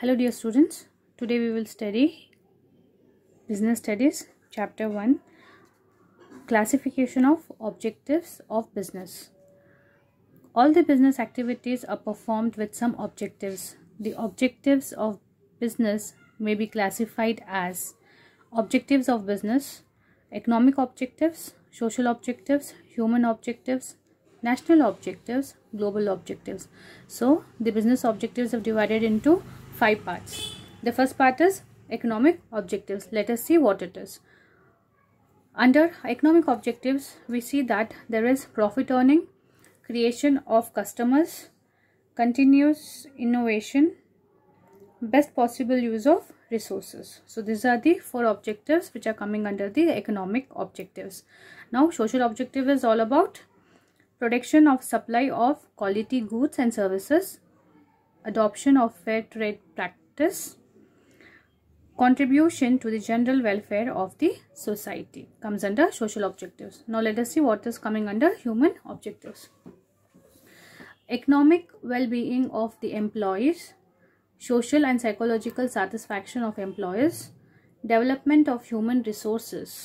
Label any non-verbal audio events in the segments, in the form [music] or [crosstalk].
hello dear students today we will study business studies chapter 1 classification of objectives of business all the business activities are performed with some objectives the objectives of business may be classified as objectives of business economic objectives social objectives human objectives national objectives global objectives so the business objectives are divided into five parts. The first part is economic objectives. Let us see what it is. Under economic objectives, we see that there is profit earning, creation of customers, continuous innovation, best possible use of resources. So these are the four objectives which are coming under the economic objectives. Now social objective is all about production of supply of quality goods and services adoption of fair trade practice contribution to the general welfare of the society comes under social objectives now let us see what is coming under human objectives economic well-being of the employees social and psychological satisfaction of employees development of human resources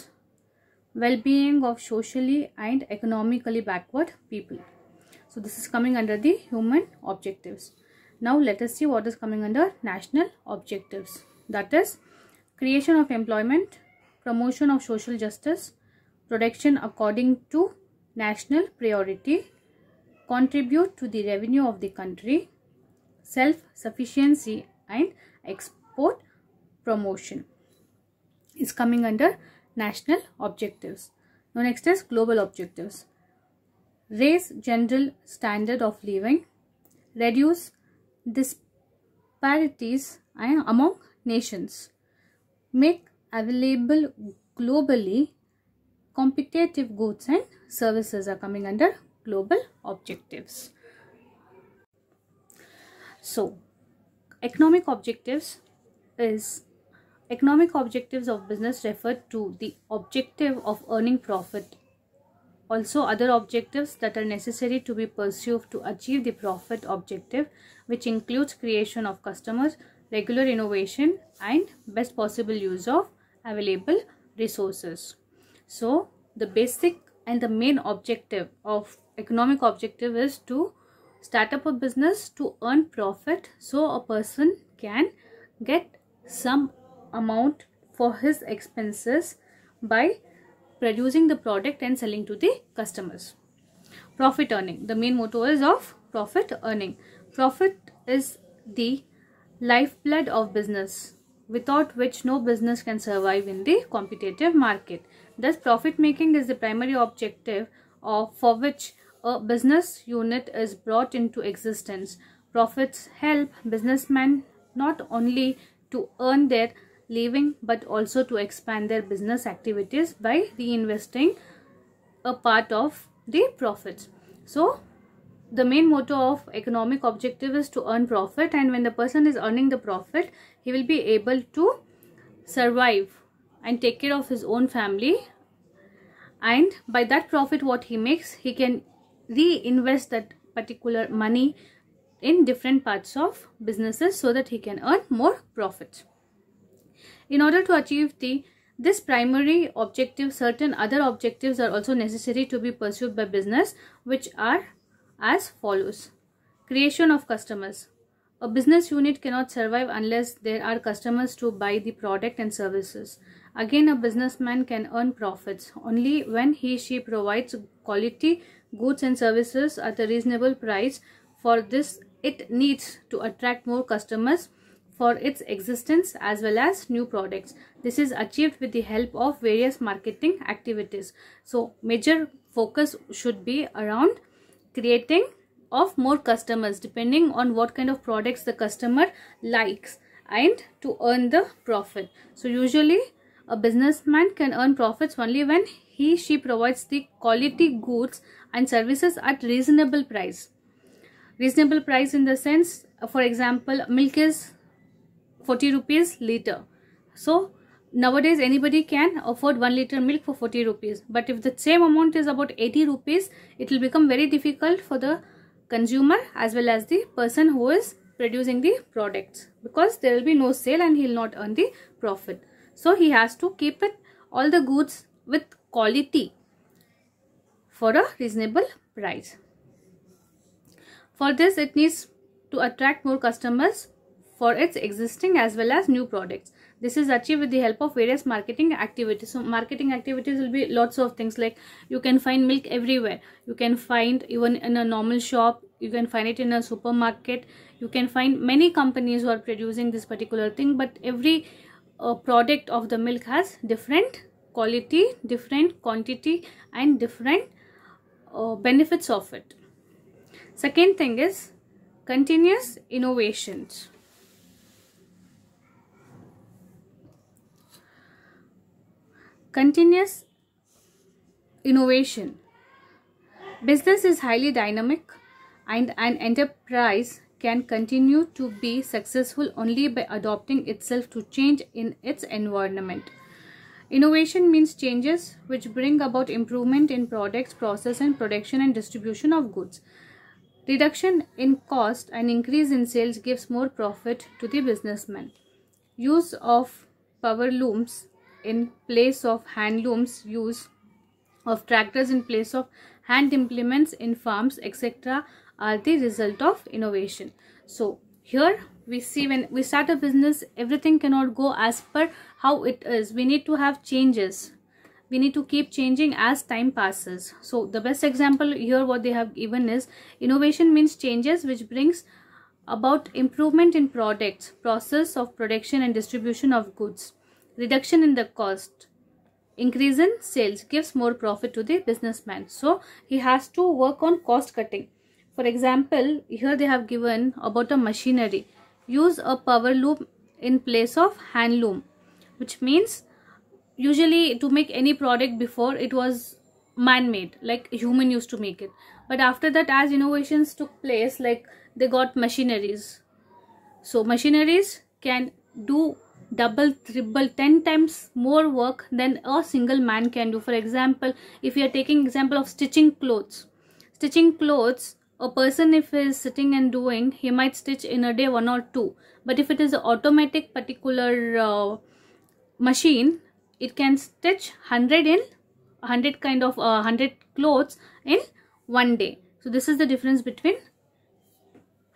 well-being of socially and economically backward people so this is coming under the human objectives now let us see what is coming under national objectives. That is creation of employment, promotion of social justice, protection according to national priority, contribute to the revenue of the country, self-sufficiency and export promotion is coming under national objectives. Now next is global objectives. Raise general standard of living, reduce disparities among nations, make available globally competitive goods and services are coming under global objectives. So, economic objectives is economic objectives of business refer to the objective of earning profit also other objectives that are necessary to be pursued to achieve the profit objective which includes creation of customers regular innovation and best possible use of available resources so the basic and the main objective of economic objective is to start up a business to earn profit so a person can get some amount for his expenses by producing the product and selling to the customers. Profit earning. The main motto is of profit earning. Profit is the lifeblood of business without which no business can survive in the competitive market. Thus, profit making is the primary objective of, for which a business unit is brought into existence. Profits help businessmen not only to earn their leaving but also to expand their business activities by reinvesting a part of the profits. So the main motto of economic objective is to earn profit and when the person is earning the profit he will be able to survive and take care of his own family and by that profit what he makes he can reinvest that particular money in different parts of businesses so that he can earn more profit. In order to achieve the this primary objective, certain other objectives are also necessary to be pursued by business, which are as follows. Creation of customers. A business unit cannot survive unless there are customers to buy the product and services. Again, a businessman can earn profits only when he she provides quality goods and services at a reasonable price. For this, it needs to attract more customers for its existence as well as new products. This is achieved with the help of various marketing activities. So major focus should be around creating of more customers depending on what kind of products the customer likes and to earn the profit. So usually a businessman can earn profits only when he she provides the quality goods and services at reasonable price. Reasonable price in the sense for example milk is 40 rupees liter so nowadays anybody can afford 1 liter milk for 40 rupees but if the same amount is about 80 rupees it will become very difficult for the consumer as well as the person who is producing the products because there will be no sale and he will not earn the profit so he has to keep it all the goods with quality for a reasonable price for this it needs to attract more customers for its existing as well as new products. This is achieved with the help of various marketing activities. So marketing activities will be lots of things like you can find milk everywhere. You can find even in a normal shop. You can find it in a supermarket. You can find many companies who are producing this particular thing. But every uh, product of the milk has different quality, different quantity and different uh, benefits of it. Second thing is continuous innovations. Continuous innovation. Business is highly dynamic and an enterprise can continue to be successful only by adapting itself to change in its environment. Innovation means changes which bring about improvement in products, process and production and distribution of goods. Reduction in cost and increase in sales gives more profit to the businessman. Use of power looms in place of hand looms use of tractors in place of hand implements in farms etc are the result of innovation so here we see when we start a business everything cannot go as per how it is we need to have changes we need to keep changing as time passes so the best example here what they have given is innovation means changes which brings about improvement in products process of production and distribution of goods reduction in the cost increase in sales gives more profit to the businessman so he has to work on cost cutting for example here they have given about a machinery use a power loom in place of hand loom which means usually to make any product before it was man-made like human used to make it but after that as innovations took place like they got machineries so machineries can do double, triple, ten times more work than a single man can do. For example, if you are taking example of stitching clothes, stitching clothes, a person if he is sitting and doing, he might stitch in a day one or two. But if it is an automatic particular uh, machine, it can stitch 100 in 100 kind of uh, 100 clothes in one day. So this is the difference between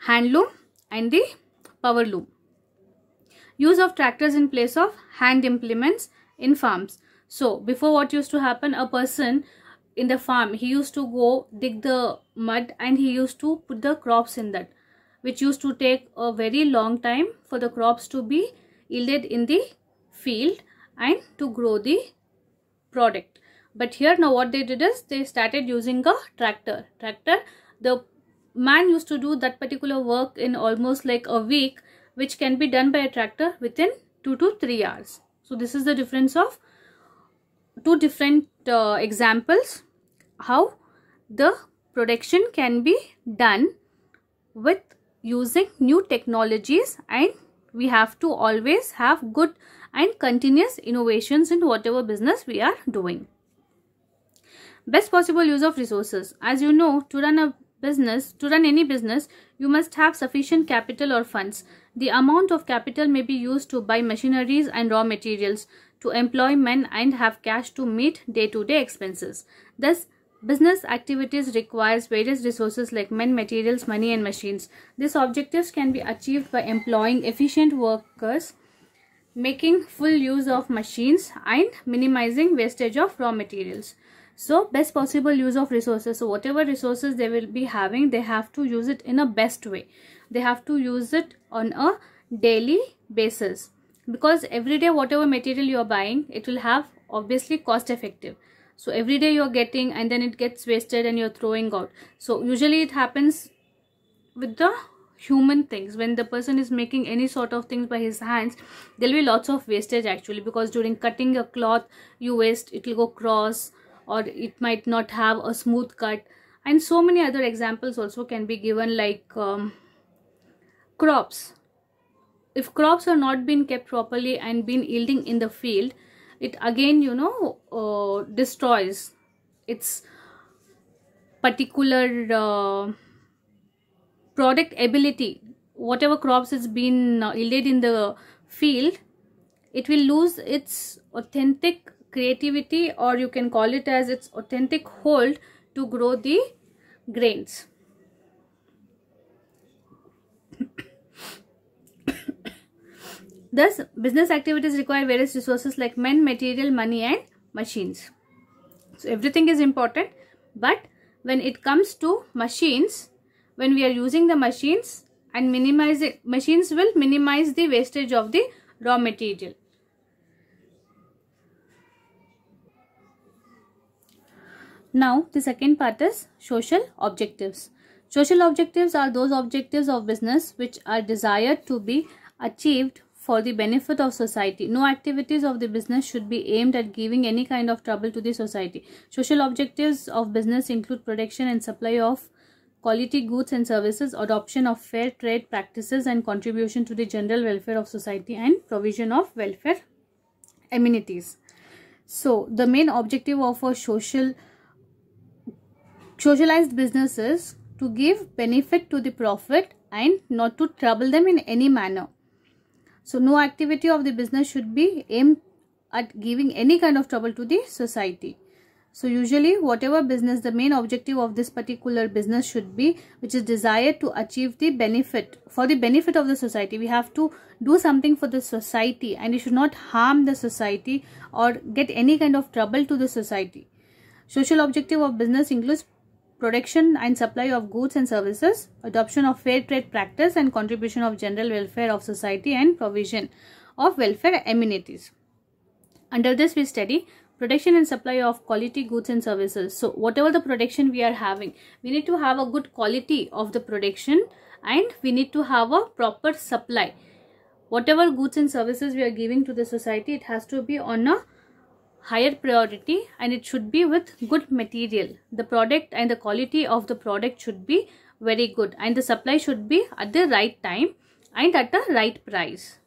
hand loom and the power loom. Use of tractors in place of hand implements in farms. So before what used to happen, a person in the farm, he used to go dig the mud and he used to put the crops in that which used to take a very long time for the crops to be yielded in the field and to grow the product. But here now what they did is they started using a tractor. Tractor, the man used to do that particular work in almost like a week which can be done by a tractor within 2 to 3 hours. So this is the difference of two different uh, examples how the production can be done with using new technologies and we have to always have good and continuous innovations in whatever business we are doing. Best possible use of resources. As you know, to run a business, to run any business, you must have sufficient capital or funds. The amount of capital may be used to buy machineries and raw materials, to employ men and have cash to meet day-to-day -day expenses. Thus, business activities requires various resources like men, materials, money and machines. These objectives can be achieved by employing efficient workers, making full use of machines and minimizing wastage of raw materials so best possible use of resources so whatever resources they will be having they have to use it in a best way they have to use it on a daily basis because every day whatever material you are buying it will have obviously cost effective so every day you're getting and then it gets wasted and you're throwing out so usually it happens with the human things when the person is making any sort of things by his hands there'll be lots of wastage actually because during cutting a cloth you waste it will go cross or it might not have a smooth cut and so many other examples also can be given like um, crops if crops are not been kept properly and been yielding in the field it again you know uh, destroys its particular uh, product ability whatever crops has been uh, yielded in the field it will lose its authentic creativity or you can call it as its authentic hold to grow the grains. [coughs] Thus, business activities require various resources like men, material, money and machines. So, everything is important but when it comes to machines, when we are using the machines and minimize it, machines will minimize the wastage of the raw material. Now the second part is social objectives. Social objectives are those objectives of business which are desired to be achieved for the benefit of society. No activities of the business should be aimed at giving any kind of trouble to the society. Social objectives of business include production and supply of quality goods and services, adoption of fair trade practices and contribution to the general welfare of society and provision of welfare amenities. So, the main objective of a social Socialized businesses to give benefit to the profit and not to trouble them in any manner. So no activity of the business should be aimed at giving any kind of trouble to the society. So usually whatever business the main objective of this particular business should be which is desired to achieve the benefit for the benefit of the society. We have to do something for the society and it should not harm the society or get any kind of trouble to the society. Social objective of business includes production and supply of goods and services, adoption of fair trade practice and contribution of general welfare of society and provision of welfare amenities. Under this we study production and supply of quality goods and services. So whatever the production we are having, we need to have a good quality of the production and we need to have a proper supply. Whatever goods and services we are giving to the society, it has to be on a higher priority and it should be with good material. The product and the quality of the product should be very good and the supply should be at the right time and at the right price.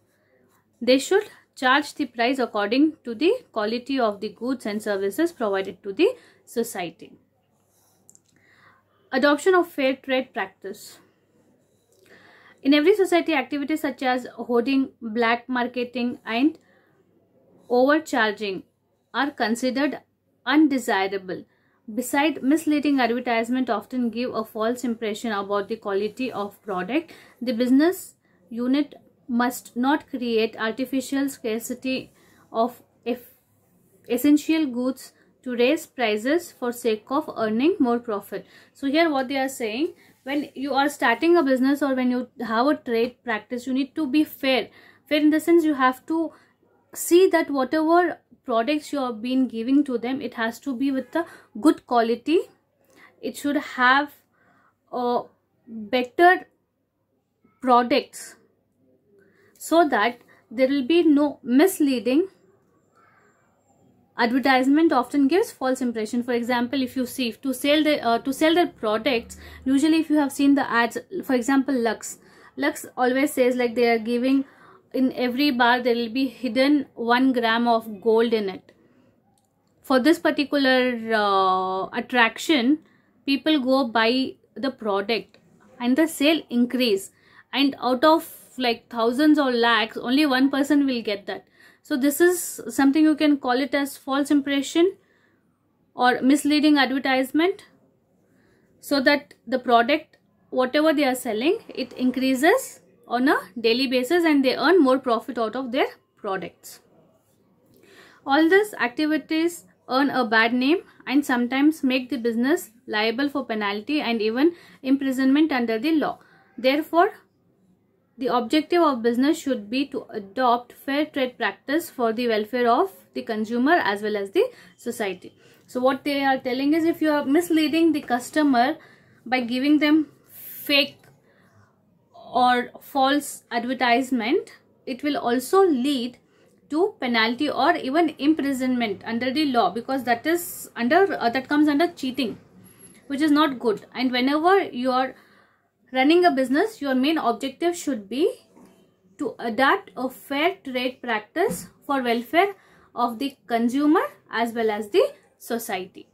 They should charge the price according to the quality of the goods and services provided to the society. Adoption of fair trade practice. In every society, activities such as hoarding, black marketing and overcharging are considered undesirable. Beside, misleading advertisement often give a false impression about the quality of product. The business unit must not create artificial scarcity of essential goods to raise prices for sake of earning more profit. So here what they are saying, when you are starting a business or when you have a trade practice, you need to be fair. Fair in the sense you have to see that whatever products you have been giving to them it has to be with a good quality it should have a uh, better products so that there will be no misleading advertisement often gives false impression for example if you see to sell the uh, to sell their products usually if you have seen the ads for example lux lux always says like they are giving in every bar there will be hidden 1 gram of gold in it. For this particular uh, attraction, people go buy the product and the sale increase and out of like thousands or lakhs only one person will get that so this is something you can call it as false impression or misleading advertisement so that the product whatever they are selling it increases on a daily basis and they earn more profit out of their products. All these activities earn a bad name and sometimes make the business liable for penalty and even imprisonment under the law. Therefore, the objective of business should be to adopt fair trade practice for the welfare of the consumer as well as the society. So what they are telling is if you are misleading the customer by giving them fake or false advertisement, it will also lead to penalty or even imprisonment under the law because that is under uh, that comes under cheating which is not good and whenever you are running a business your main objective should be to adapt a fair trade practice for welfare of the consumer as well as the society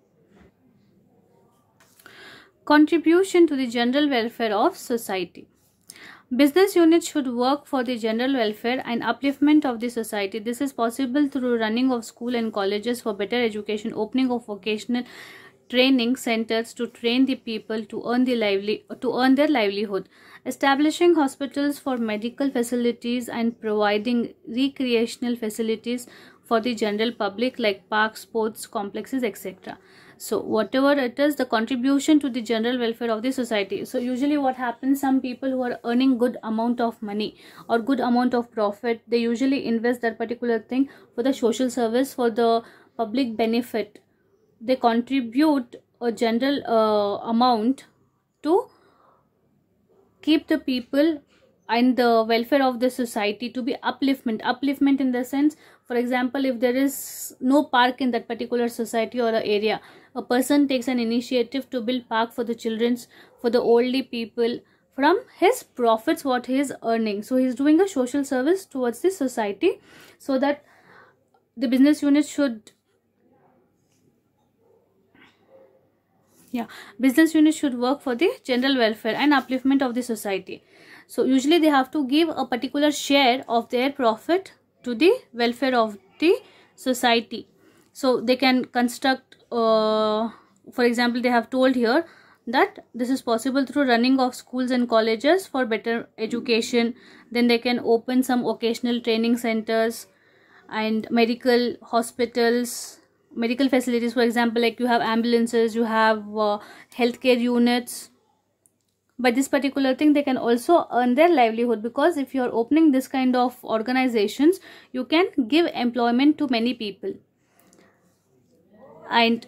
contribution to the general welfare of society Business units should work for the general welfare and upliftment of the society. This is possible through running of school and colleges for better education, opening of vocational training centers to train the people to earn the lively to earn their livelihood establishing hospitals for medical facilities and providing recreational facilities for the general public like parks sports complexes etc so whatever it is the contribution to the general welfare of the society so usually what happens some people who are earning good amount of money or good amount of profit they usually invest that particular thing for the social service for the public benefit they contribute a general uh, amount to keep the people and the welfare of the society to be upliftment upliftment in the sense for example if there is no park in that particular society or area a person takes an initiative to build park for the children's for the elderly people from his profits what he is earning so he is doing a social service towards the society so that the business unit should yeah business unit should work for the general welfare and upliftment of the society so usually they have to give a particular share of their profit to the welfare of the society so they can construct uh, for example they have told here that this is possible through running of schools and colleges for better education then they can open some occasional training centers and medical hospitals medical facilities for example like you have ambulances you have uh, healthcare units by this particular thing they can also earn their livelihood because if you are opening this kind of organizations you can give employment to many people and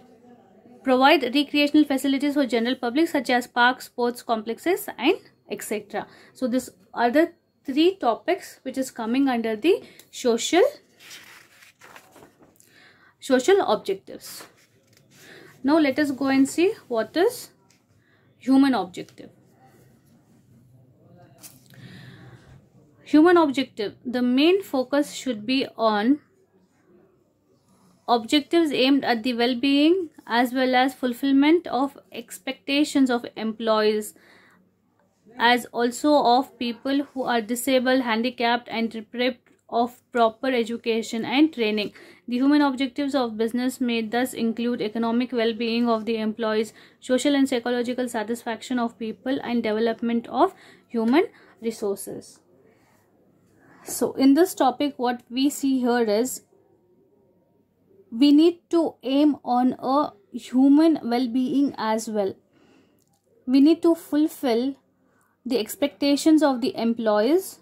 provide recreational facilities for general public such as parks sports complexes and etc so these are the three topics which is coming under the social social objectives now let us go and see what is human objective Human objective. The main focus should be on objectives aimed at the well-being as well as fulfillment of expectations of employees as also of people who are disabled, handicapped and deprived of proper education and training. The human objectives of business may thus include economic well-being of the employees, social and psychological satisfaction of people and development of human resources. So in this topic what we see here is we need to aim on a human well-being as well. We need to fulfill the expectations of the employees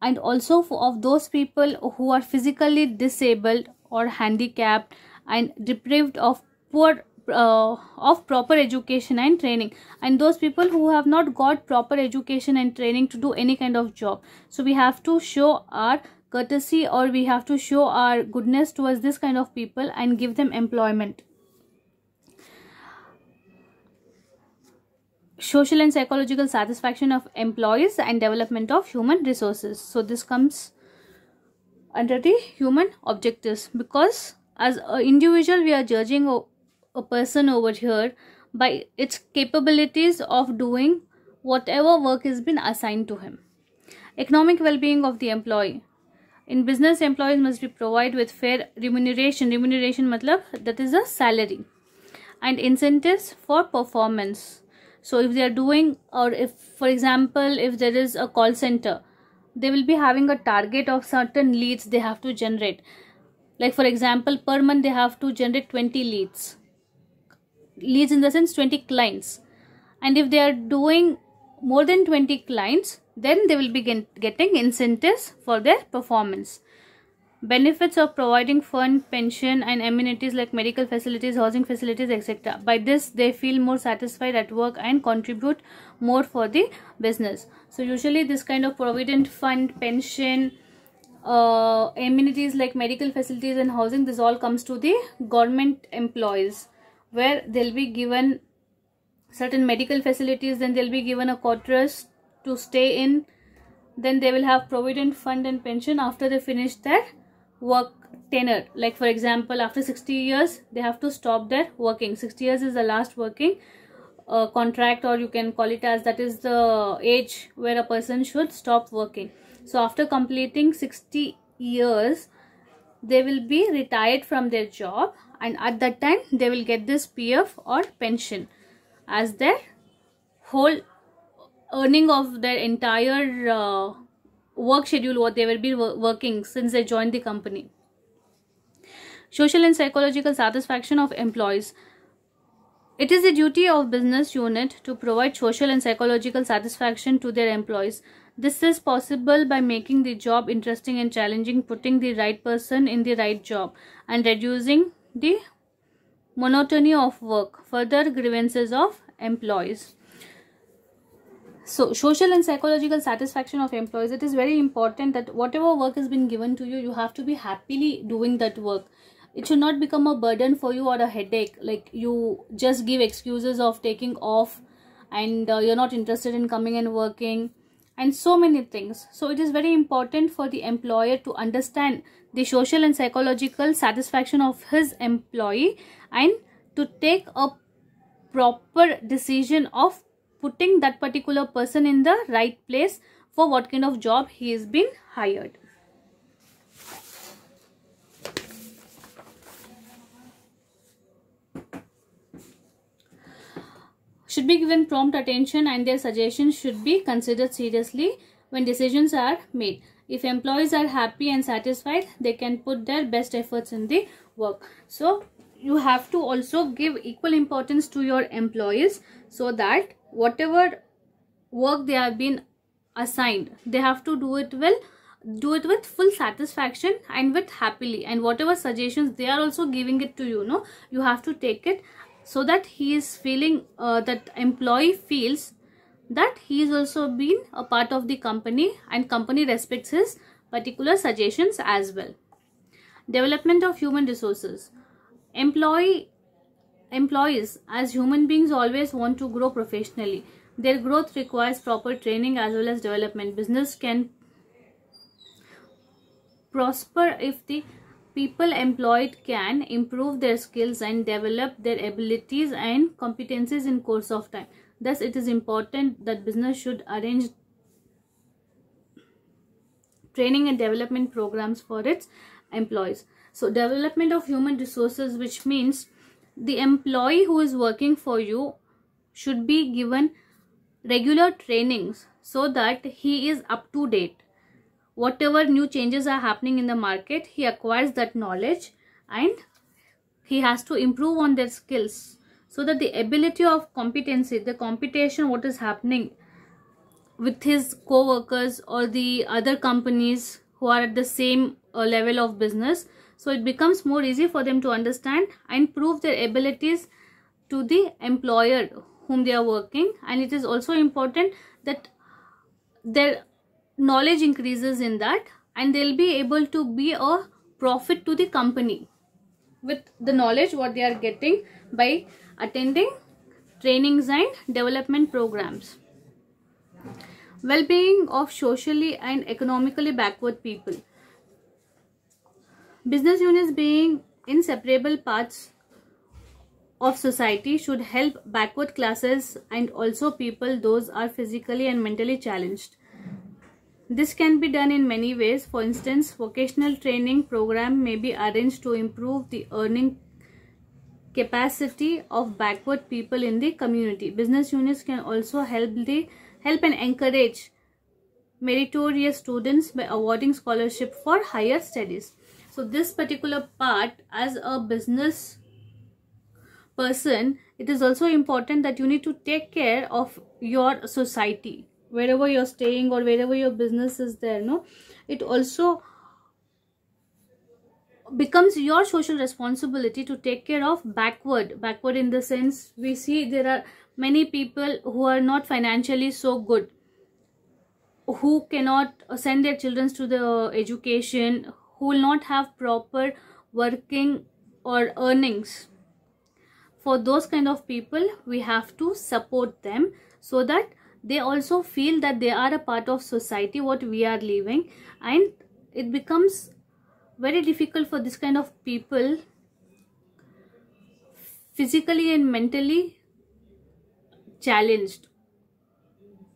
and also of those people who are physically disabled or handicapped and deprived of poor uh, of proper education and training and those people who have not got proper education and training to do any kind of job so we have to show our courtesy or we have to show our goodness towards this kind of people and give them employment social and psychological satisfaction of employees and development of human resources so this comes under the human objectives because as an individual we are judging a person over here by its capabilities of doing whatever work has been assigned to him. Economic well-being of the employee. In business, employees must be provided with fair remuneration. Remuneration matlab, that is a salary. And incentives for performance. So if they are doing or if for example, if there is a call center, they will be having a target of certain leads they have to generate. Like for example, per month they have to generate 20 leads leads in the sense 20 clients and if they are doing more than 20 clients then they will be get, getting incentives for their performance benefits of providing fund pension and amenities like medical facilities housing facilities etc by this they feel more satisfied at work and contribute more for the business so usually this kind of provident fund pension uh, amenities like medical facilities and housing this all comes to the government employees where they'll be given certain medical facilities then they'll be given a quarters to stay in then they will have provident fund and pension after they finish their work tenure like for example after 60 years they have to stop their working 60 years is the last working uh, contract or you can call it as that is the age where a person should stop working so after completing 60 years they will be retired from their job and at that time they will get this PF or pension as their whole earning of their entire uh, work schedule what they will be working since they joined the company. Social and psychological satisfaction of employees. It is the duty of business unit to provide social and psychological satisfaction to their employees. This is possible by making the job interesting and challenging, putting the right person in the right job and reducing the monotony of work, further grievances of employees. So, social and psychological satisfaction of employees. It is very important that whatever work has been given to you, you have to be happily doing that work it should not become a burden for you or a headache like you just give excuses of taking off and uh, you're not interested in coming and working and so many things so it is very important for the employer to understand the social and psychological satisfaction of his employee and to take a proper decision of putting that particular person in the right place for what kind of job he is being hired. Should be given prompt attention and their suggestions should be considered seriously when decisions are made if employees are happy and satisfied they can put their best efforts in the work so you have to also give equal importance to your employees so that whatever work they have been assigned they have to do it well do it with full satisfaction and with happily and whatever suggestions they are also giving it to you know you have to take it so that he is feeling uh, that employee feels that he is also been a part of the company and company respects his particular suggestions as well. Development of human resources. Employee employees as human beings always want to grow professionally. Their growth requires proper training as well as development. Business can prosper if the people employed can improve their skills and develop their abilities and competencies in course of time Thus, it is important that business should arrange training and development programs for its employees. So, development of human resources, which means the employee who is working for you should be given regular trainings so that he is up to date. Whatever new changes are happening in the market, he acquires that knowledge and he has to improve on their skills so that the ability of competency the computation what is happening with his co-workers or the other companies who are at the same uh, level of business so it becomes more easy for them to understand and prove their abilities to the employer whom they are working and it is also important that their knowledge increases in that and they'll be able to be a profit to the company with the knowledge what they are getting by attending trainings and development programs. Well-being of socially and economically backward people. Business units being inseparable parts of society should help backward classes and also people those are physically and mentally challenged. This can be done in many ways. For instance, vocational training program may be arranged to improve the earning capacity of backward people in the community. Business units can also help the help and encourage meritorious students by awarding scholarship for higher studies. So this particular part as a business person, it is also important that you need to take care of your society wherever you're staying or wherever your business is there no it also becomes your social responsibility to take care of backward backward in the sense we see there are many people who are not financially so good who cannot send their children to the education who will not have proper working or earnings for those kind of people we have to support them so that they also feel that they are a part of society what we are living and it becomes very difficult for this kind of people physically and mentally challenged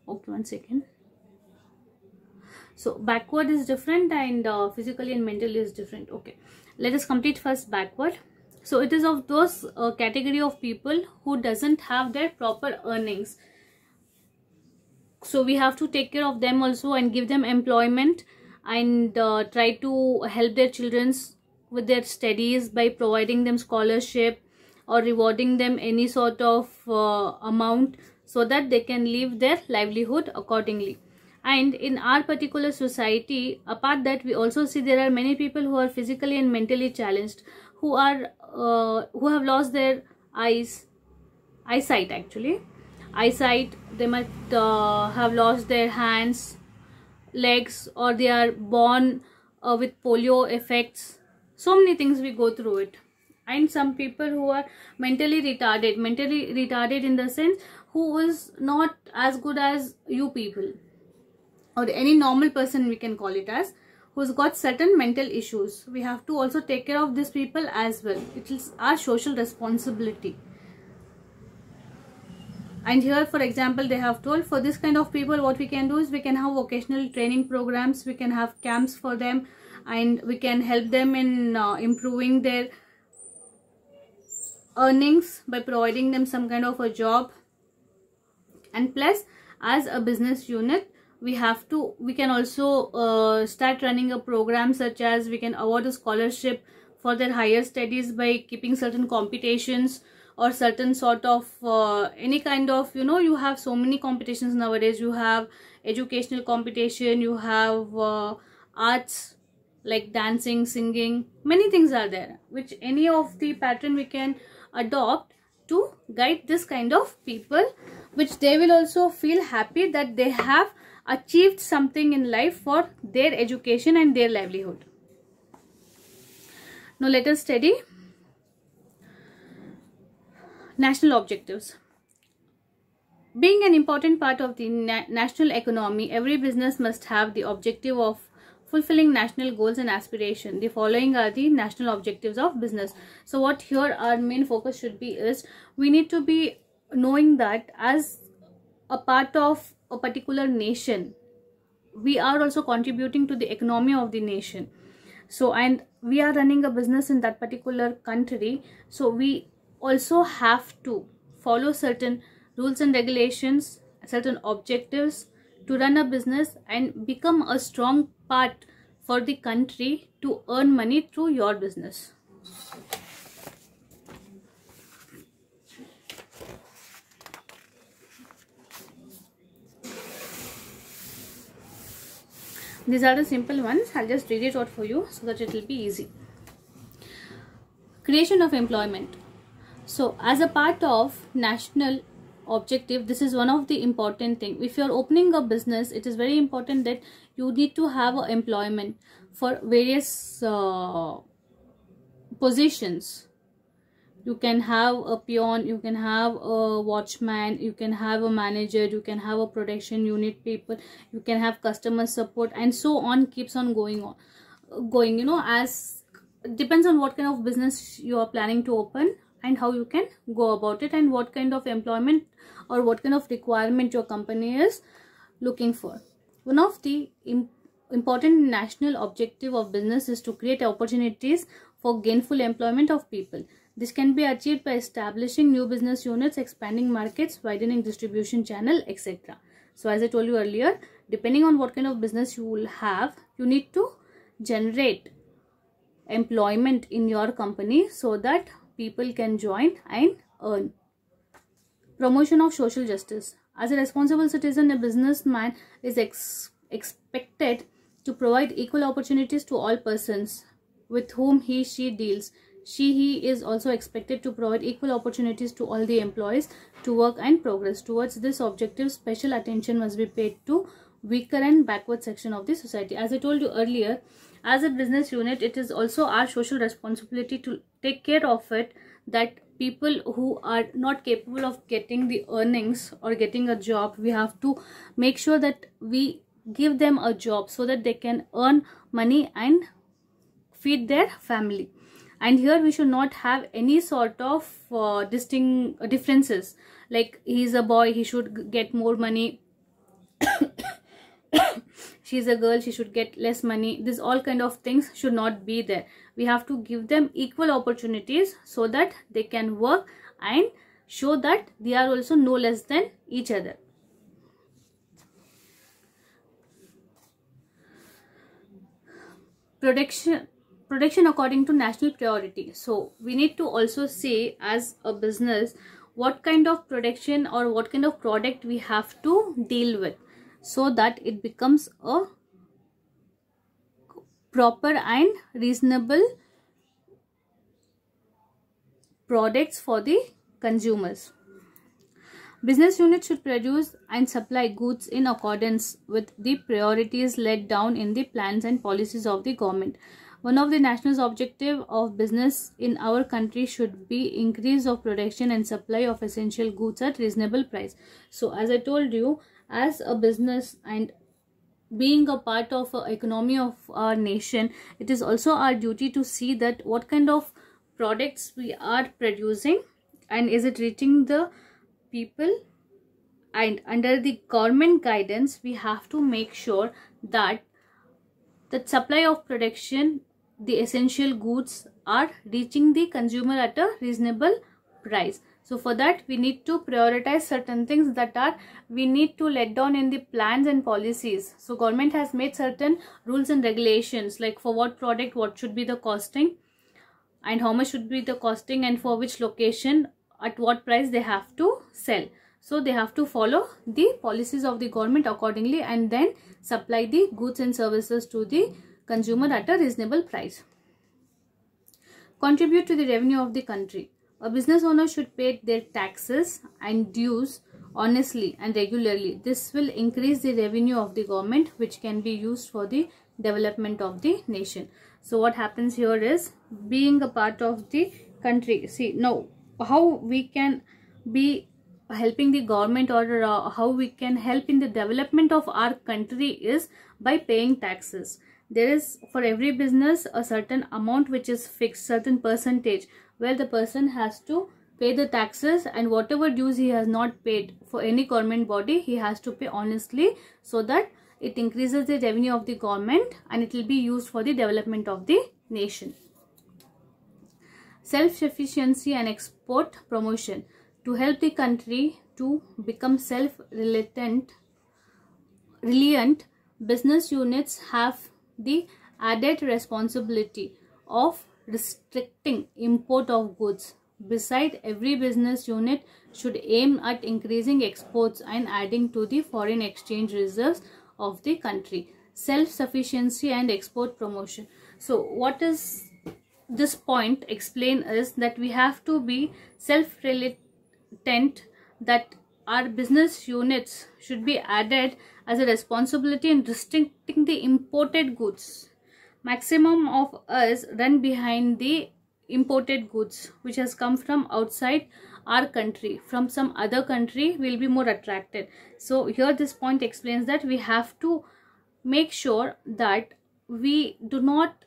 okay one second so backward is different and uh, physically and mentally is different okay let us complete first backward so it is of those uh, category of people who doesn't have their proper earnings so we have to take care of them also and give them employment and uh, try to help their children with their studies by providing them scholarship or rewarding them any sort of uh, amount so that they can live their livelihood accordingly and in our particular society apart that we also see there are many people who are physically and mentally challenged who are uh, who have lost their eyes eyesight actually eyesight they might uh, have lost their hands legs or they are born uh, with polio effects so many things we go through it and some people who are mentally retarded mentally retarded in the sense who is not as good as you people or any normal person we can call it as who's got certain mental issues we have to also take care of these people as well it is our social responsibility and here for example they have told for this kind of people what we can do is we can have vocational training programs we can have camps for them and we can help them in uh, improving their earnings by providing them some kind of a job and plus as a business unit we have to we can also uh, start running a program such as we can award a scholarship for their higher studies by keeping certain competitions or certain sort of uh, any kind of you know you have so many competitions nowadays you have educational competition you have uh, arts like dancing singing many things are there which any of the pattern we can adopt to guide this kind of people which they will also feel happy that they have achieved something in life for their education and their livelihood now let us study national objectives. Being an important part of the na national economy, every business must have the objective of fulfilling national goals and aspiration. The following are the national objectives of business. So what here our main focus should be is we need to be knowing that as a part of a particular nation, we are also contributing to the economy of the nation so and we are running a business in that particular country so we also have to follow certain rules and regulations, certain objectives to run a business and become a strong part for the country to earn money through your business. These are the simple ones. I'll just read it out for you so that it will be easy. Creation of employment so as a part of national objective this is one of the important thing if you're opening a business it is very important that you need to have a employment for various uh, positions you can have a peon you can have a watchman you can have a manager you can have a production unit people you can have customer support and so on keeps on going on going you know as depends on what kind of business you are planning to open and how you can go about it and what kind of employment or what kind of requirement your company is looking for. One of the important national objective of business is to create opportunities for gainful employment of people. This can be achieved by establishing new business units, expanding markets, widening distribution channel, etc. So as I told you earlier, depending on what kind of business you will have, you need to generate employment in your company so that people can join and earn. Promotion of social justice. As a responsible citizen, a businessman is ex expected to provide equal opportunities to all persons with whom he she deals. She he is also expected to provide equal opportunities to all the employees to work and progress. Towards this objective, special attention must be paid to weaker and backward section of the society. As I told you earlier, as a business unit, it is also our social responsibility to take care of it that people who are not capable of getting the earnings or getting a job, we have to make sure that we give them a job so that they can earn money and feed their family and here we should not have any sort of uh, distinct differences like he's a boy he should get more money she's a girl she should get less money this all kind of things should not be there we have to give them equal opportunities so that they can work and show that they are also no less than each other production production according to national priority so we need to also see as a business what kind of production or what kind of product we have to deal with so that it becomes a proper and reasonable products for the consumers. Business units should produce and supply goods in accordance with the priorities laid down in the plans and policies of the government. One of the national objective of business in our country should be increase of production and supply of essential goods at reasonable price. So as I told you, as a business and being a part of a economy of our nation it is also our duty to see that what kind of products we are producing and is it reaching the people and under the government guidance we have to make sure that the supply of production the essential goods are reaching the consumer at a reasonable price so for that we need to prioritize certain things that are we need to let down in the plans and policies so government has made certain rules and regulations like for what product what should be the costing and how much should be the costing and for which location at what price they have to sell so they have to follow the policies of the government accordingly and then supply the goods and services to the consumer at a reasonable price contribute to the revenue of the country a business owner should pay their taxes and dues honestly and regularly. This will increase the revenue of the government which can be used for the development of the nation. So what happens here is being a part of the country. See now how we can be helping the government or uh, how we can help in the development of our country is by paying taxes there is for every business a certain amount which is fixed certain percentage where the person has to pay the taxes and whatever dues he has not paid for any government body he has to pay honestly so that it increases the revenue of the government and it will be used for the development of the nation. Self-sufficiency and export promotion to help the country to become self-reliant reliant business units have the added responsibility of restricting import of goods. Besides, every business unit should aim at increasing exports and adding to the foreign exchange reserves of the country. Self-sufficiency and export promotion. So, what is this point explain is that we have to be self-reliant that our business units should be added as a responsibility in restricting the imported goods maximum of us run behind the imported goods which has come from outside our country from some other country will be more attracted so here this point explains that we have to make sure that we do not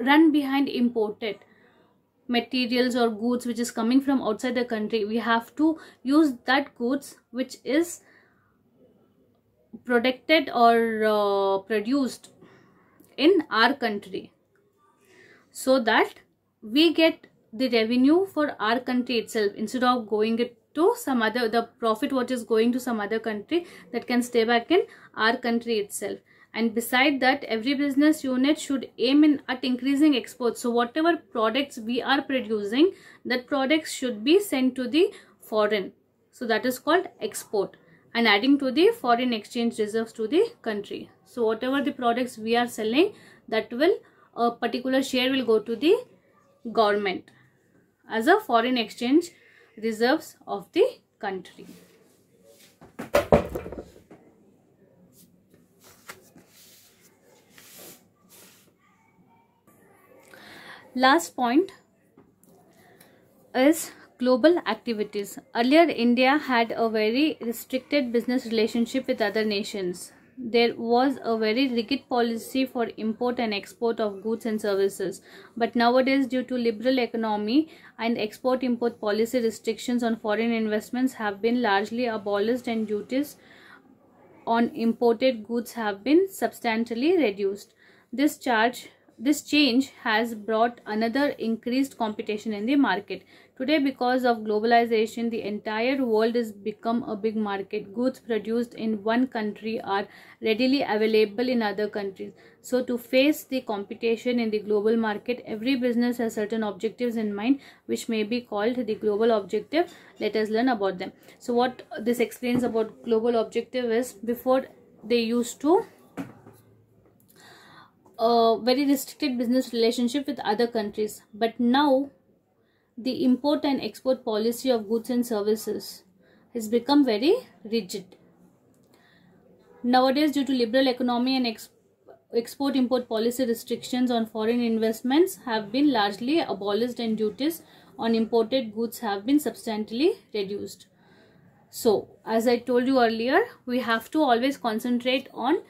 run behind imported materials or goods which is coming from outside the country we have to use that goods which is protected or uh, produced in our country so that we get the revenue for our country itself instead of going it to some other the profit what is going to some other country that can stay back in our country itself and beside that every business unit should aim in at increasing exports so whatever products we are producing that products should be sent to the foreign so that is called export and adding to the foreign exchange reserves to the country so whatever the products we are selling that will a particular share will go to the government as a foreign exchange reserves of the country last point is global activities earlier india had a very restricted business relationship with other nations there was a very rigid policy for import and export of goods and services. But nowadays, due to liberal economy and export-import policy restrictions on foreign investments have been largely abolished and duties on imported goods have been substantially reduced. This charge this change has brought another increased competition in the market Today, because of globalization, the entire world has become a big market. Goods produced in one country are readily available in other countries. So, to face the competition in the global market, every business has certain objectives in mind, which may be called the global objective. Let us learn about them. So, what this explains about global objective is before they used to a uh, very restricted business relationship with other countries but now the import and export policy of goods and services has become very rigid. Nowadays, due to liberal economy and ex export-import policy restrictions on foreign investments have been largely abolished and duties on imported goods have been substantially reduced. So, as I told you earlier, we have to always concentrate on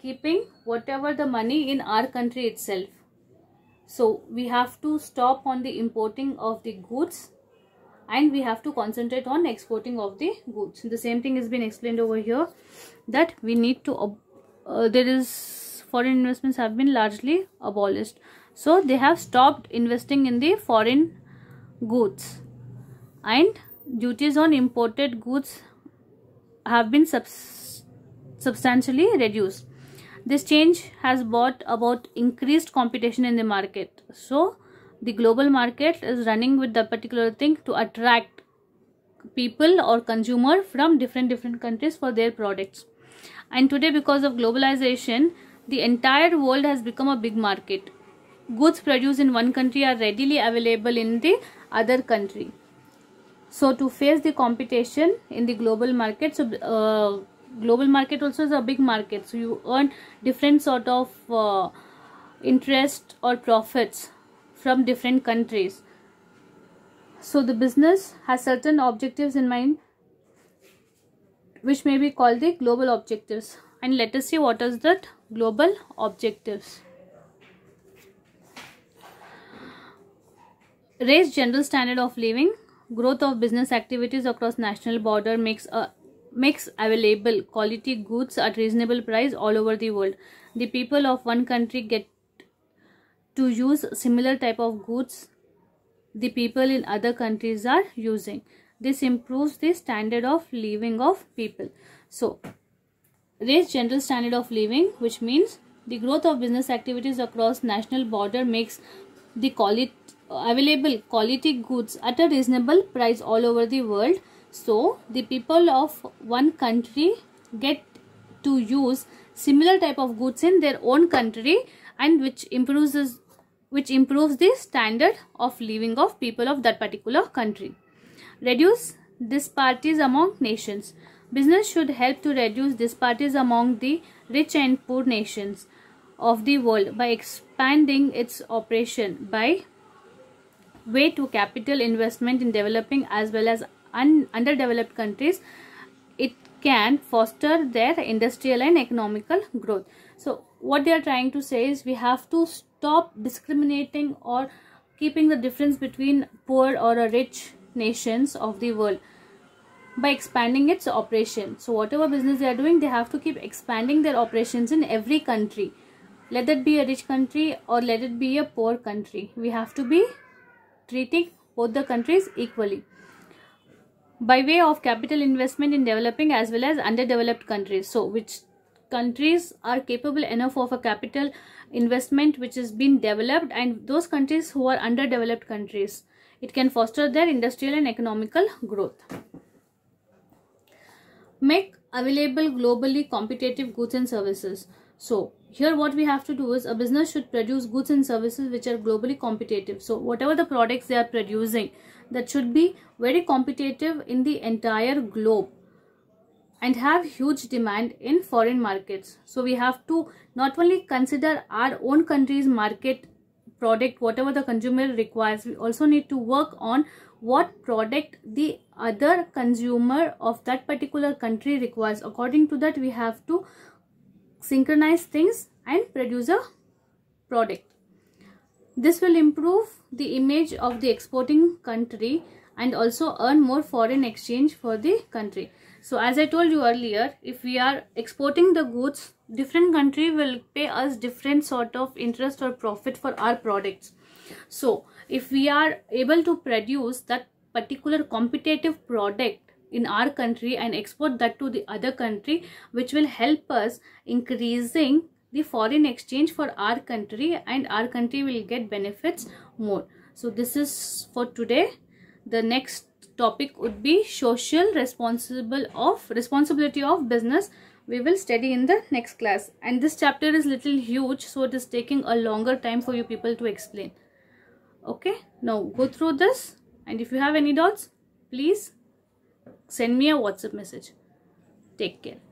keeping whatever the money in our country itself so we have to stop on the importing of the goods and we have to concentrate on exporting of the goods. The same thing has been explained over here that we need to, uh, there is foreign investments have been largely abolished. So they have stopped investing in the foreign goods and duties on imported goods have been subs substantially reduced. This change has brought about increased competition in the market. So, the global market is running with the particular thing to attract people or consumer from different different countries for their products. And today because of globalization, the entire world has become a big market. Goods produced in one country are readily available in the other country. So to face the competition in the global market, so uh, global market also is a big market so you earn different sort of uh, interest or profits from different countries so the business has certain objectives in mind which may be called the global objectives and let us see what is that global objectives raise general standard of living growth of business activities across national border makes a makes available quality goods at reasonable price all over the world. The people of one country get to use similar type of goods the people in other countries are using. This improves the standard of living of people. So, raise general standard of living which means the growth of business activities across national border makes the quality available quality goods at a reasonable price all over the world so the people of one country get to use similar type of goods in their own country and which improves which improves the standard of living of people of that particular country. Reduce disparities among nations. Business should help to reduce disparities among the rich and poor nations of the world by expanding its operation by way to capital investment in developing as well as un underdeveloped countries it can foster their industrial and economical growth so what they are trying to say is we have to stop discriminating or keeping the difference between poor or rich nations of the world by expanding its operation so whatever business they are doing they have to keep expanding their operations in every country let that be a rich country or let it be a poor country we have to be treating both the countries equally by way of capital investment in developing as well as underdeveloped countries. So, which countries are capable enough of a capital investment which has been developed and those countries who are underdeveloped countries. It can foster their industrial and economical growth. Make available globally competitive goods and services. So, here what we have to do is a business should produce goods and services which are globally competitive. So, whatever the products they are producing, that should be very competitive in the entire globe and have huge demand in foreign markets. So we have to not only consider our own country's market product, whatever the consumer requires, we also need to work on what product the other consumer of that particular country requires. According to that, we have to synchronize things and produce a product. This will improve the image of the exporting country and also earn more foreign exchange for the country. So as I told you earlier, if we are exporting the goods, different country will pay us different sort of interest or profit for our products. So if we are able to produce that particular competitive product in our country and export that to the other country which will help us increasing the foreign exchange for our country and our country will get benefits more. So this is for today. The next topic would be social responsible of responsibility of business we will study in the next class and this chapter is little huge so it is taking a longer time for you people to explain okay now go through this and if you have any doubts please send me a whatsapp message take care